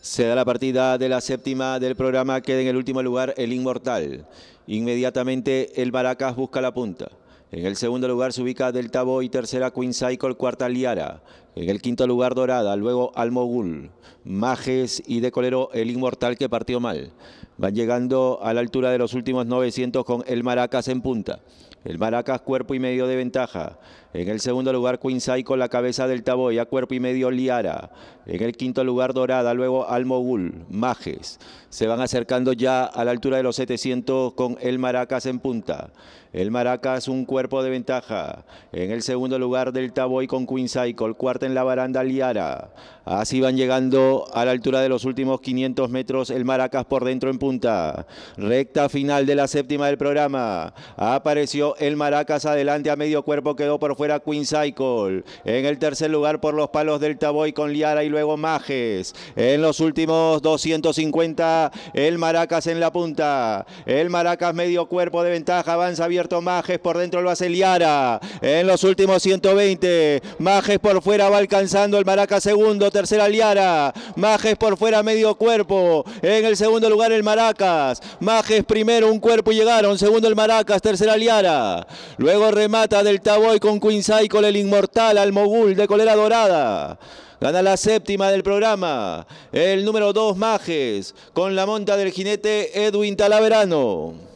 Se da la partida de la séptima del programa, queda en el último lugar el Inmortal. Inmediatamente el Baracas busca la punta. En el segundo lugar se ubica Delta Boy, tercera Queen Cycle, cuarta Liara. En el quinto lugar Dorada, luego Almogul, Majes y de Colero el Inmortal que partió mal. Van llegando a la altura de los últimos 900 con el Maracas en punta. El Maracas cuerpo y medio de ventaja. En el segundo lugar Quinzai con la cabeza del Taboy, a cuerpo y medio Liara. En el quinto lugar Dorada, luego Almogul, Majes. Se van acercando ya a la altura de los 700 con el Maracas en punta. El Maracas un cuerpo de ventaja. En el segundo lugar del Taboy con Quinzai, el cuarto en la baranda liara. Así van llegando a la altura de los últimos 500 metros el Maracas por dentro en punta. Recta final de la séptima del programa. Apareció el Maracas adelante a medio cuerpo. Quedó por fuera Queen Cycle. En el tercer lugar por los palos del Taboy con Liara y luego Majes. En los últimos 250 el Maracas en la punta. El Maracas medio cuerpo de ventaja. Avanza abierto Majes. Por dentro lo hace Liara. En los últimos 120. Majes por fuera va alcanzando el Maracas segundo tercera Liara, Majes por fuera medio cuerpo, en el segundo lugar el Maracas, Majes primero un cuerpo y llegaron, segundo el Maracas, tercera Liara, luego remata del Taboy con Queen con el inmortal al Mogul de Colera Dorada. Gana la séptima del programa, el número dos Majes, con la monta del jinete Edwin Talaverano.